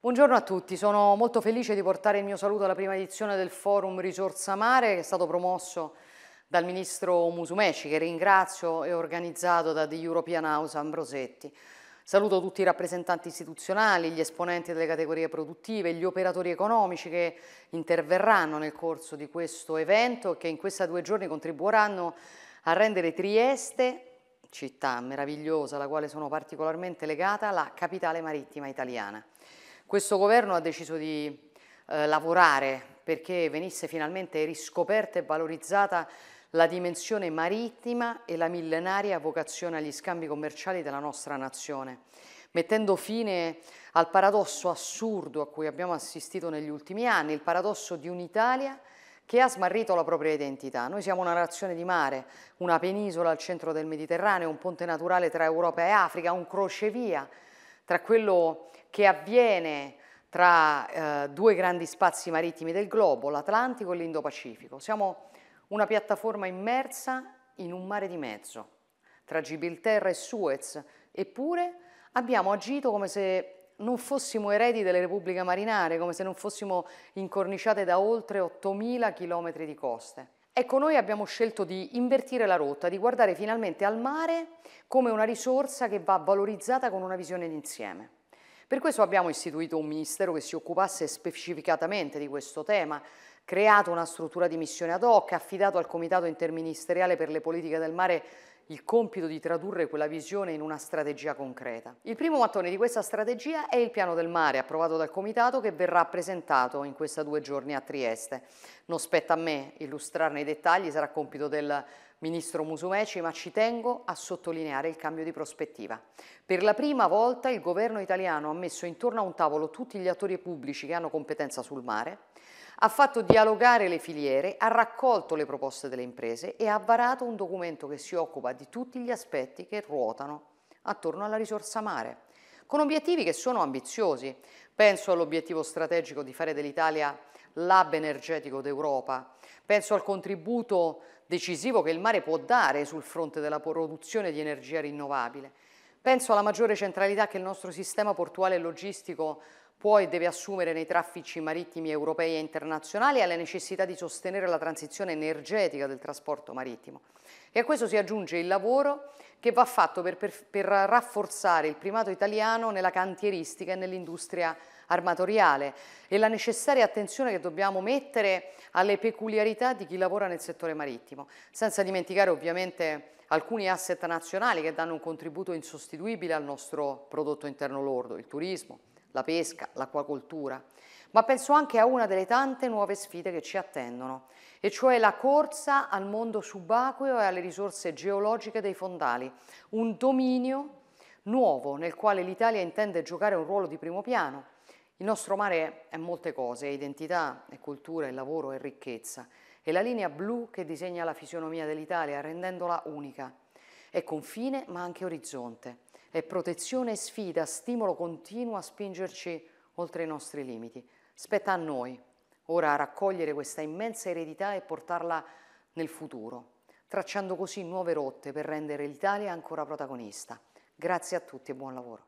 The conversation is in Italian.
Buongiorno a tutti, sono molto felice di portare il mio saluto alla prima edizione del forum Risorsa Mare che è stato promosso dal ministro Musumeci che ringrazio e organizzato da The European House Ambrosetti. Saluto tutti i rappresentanti istituzionali, gli esponenti delle categorie produttive, gli operatori economici che interverranno nel corso di questo evento e che in questi due giorni contribuiranno a rendere Trieste città meravigliosa alla quale sono particolarmente legata, la capitale marittima italiana. Questo governo ha deciso di eh, lavorare perché venisse finalmente riscoperta e valorizzata la dimensione marittima e la millenaria vocazione agli scambi commerciali della nostra nazione, mettendo fine al paradosso assurdo a cui abbiamo assistito negli ultimi anni, il paradosso di un'Italia che ha smarrito la propria identità. Noi siamo una nazione di mare, una penisola al centro del Mediterraneo, un ponte naturale tra Europa e Africa, un crocevia tra quello che avviene tra eh, due grandi spazi marittimi del globo, l'Atlantico e l'Indo-Pacifico. Siamo una piattaforma immersa in un mare di mezzo, tra Gibilterra e Suez, eppure abbiamo agito come se non fossimo eredi delle repubbliche marinare, come se non fossimo incorniciate da oltre 8.000 chilometri di coste. Ecco, noi abbiamo scelto di invertire la rotta, di guardare finalmente al mare come una risorsa che va valorizzata con una visione d'insieme. Per questo abbiamo istituito un ministero che si occupasse specificatamente di questo tema, creato una struttura di missione ad hoc, affidato al Comitato Interministeriale per le Politiche del Mare il compito di tradurre quella visione in una strategia concreta. Il primo mattone di questa strategia è il piano del mare approvato dal Comitato che verrà presentato in questi due giorni a Trieste. Non spetta a me illustrarne i dettagli, sarà compito del Ministro Musumeci, ma ci tengo a sottolineare il cambio di prospettiva. Per la prima volta il governo italiano ha messo intorno a un tavolo tutti gli attori pubblici che hanno competenza sul mare, ha fatto dialogare le filiere, ha raccolto le proposte delle imprese e ha varato un documento che si occupa di tutti gli aspetti che ruotano attorno alla risorsa mare, con obiettivi che sono ambiziosi. Penso all'obiettivo strategico di fare dell'Italia l'hub energetico d'Europa, Penso al contributo decisivo che il mare può dare sul fronte della produzione di energia rinnovabile. Penso alla maggiore centralità che il nostro sistema portuale e logistico può e deve assumere nei traffici marittimi europei e internazionali alla necessità di sostenere la transizione energetica del trasporto marittimo. E a questo si aggiunge il lavoro che va fatto per, per, per rafforzare il primato italiano nella cantieristica e nell'industria armatoriale e la necessaria attenzione che dobbiamo mettere alle peculiarità di chi lavora nel settore marittimo, senza dimenticare ovviamente alcuni asset nazionali che danno un contributo insostituibile al nostro prodotto interno lordo, il turismo, la pesca, l'acquacoltura, ma penso anche a una delle tante nuove sfide che ci attendono, e cioè la corsa al mondo subacqueo e alle risorse geologiche dei fondali, un dominio nuovo nel quale l'Italia intende giocare un ruolo di primo piano. Il nostro mare è molte cose, è identità, è cultura, è lavoro, è ricchezza. È la linea blu che disegna la fisionomia dell'Italia, rendendola unica. È confine ma anche orizzonte. È protezione e sfida, stimolo continuo a spingerci oltre i nostri limiti. Spetta a noi ora raccogliere questa immensa eredità e portarla nel futuro, tracciando così nuove rotte per rendere l'Italia ancora protagonista. Grazie a tutti e buon lavoro.